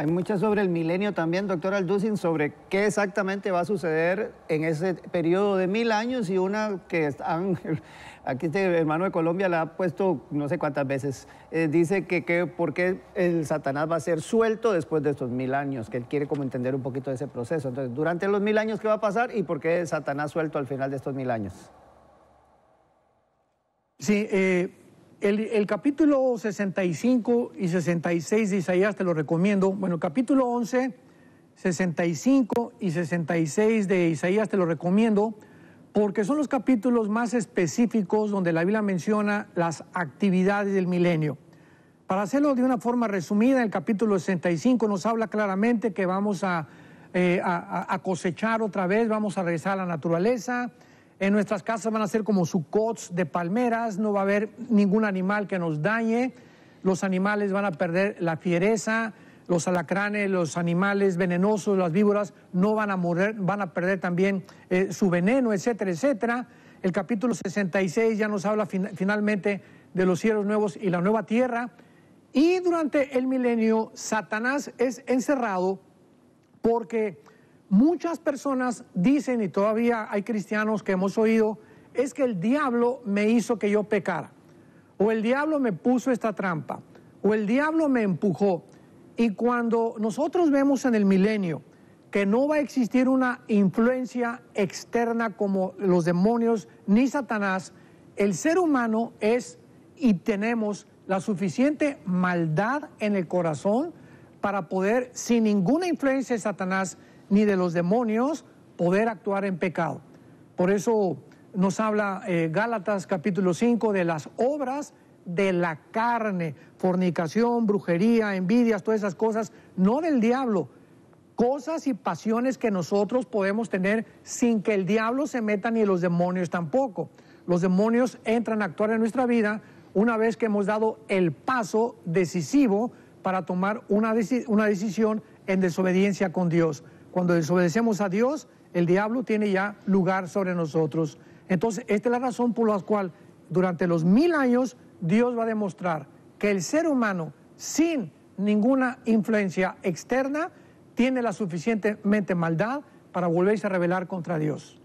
Hay muchas sobre el milenio también, doctor Alducin, sobre qué exactamente va a suceder en ese periodo de mil años y una que están... aquí este hermano de Colombia la ha puesto no sé cuántas veces, eh, dice que, que por qué el Satanás va a ser suelto después de estos mil años, que él quiere como entender un poquito de ese proceso. Entonces, durante los mil años, ¿qué va a pasar y por qué Satanás suelto al final de estos mil años? Sí, eh, el, capítulo 65 y 66 de Isaías te lo recomiendo. Bueno, el capítulo 11, 65 y 66 de Isaías te lo recomiendo porque son los capítulos más específicos donde la Biblia menciona las actividades del milenio. Para hacerlo de una forma resumida, el capítulo 65 nos habla claramente que vamos eh, a cosechar otra vez, vamos a regresar a la naturaleza, en nuestras casas van a ser como sucots de palmeras, no va a haber ningún animal que nos dañe, los animales van a perder la fiereza, los alacranes, los animales venenosos, las víboras no van a morir, van a perder también eh, su veneno, etcétera, etcétera. El capítulo 66 ya nos habla finalmente de los cielos nuevos y la nueva tierra. Y durante el milenio, Satanás es encerrado porque Muchas personas dicen, y todavía hay cristianos que hemos oído, es que el diablo me hizo que yo pecara, o el diablo me puso esta trampa, o el diablo me empujó. Y cuando nosotros vemos en el milenio que no va a existir una influencia externa como los demonios ni Satanás, el ser humano es y tenemos la suficiente maldad en el corazón para poder, sin ninguna influencia de Satanás ni de los demonios, poder actuar en pecado. Por eso nos habla eh, Gálatas capítulo 5 de las obras de la carne, fornicación, brujería, envidias, todas esas cosas, no del diablo, cosas y pasiones que nosotros podemos tener sin que el diablo se meta ni los demonios tampoco. Los demonios entran a actuar en nuestra vida una vez que hemos dado el paso decisivo para tomar una, decisión en desobediencia con Dios. Cuando desobedecemos a Dios, el diablo tiene ya lugar sobre nosotros. Entonces, esta es la razón por la cual durante los mil años Dios va a demostrar que el ser humano, sin ninguna influencia externa, tiene la suficientemente maldad para volverse a rebelar contra Dios.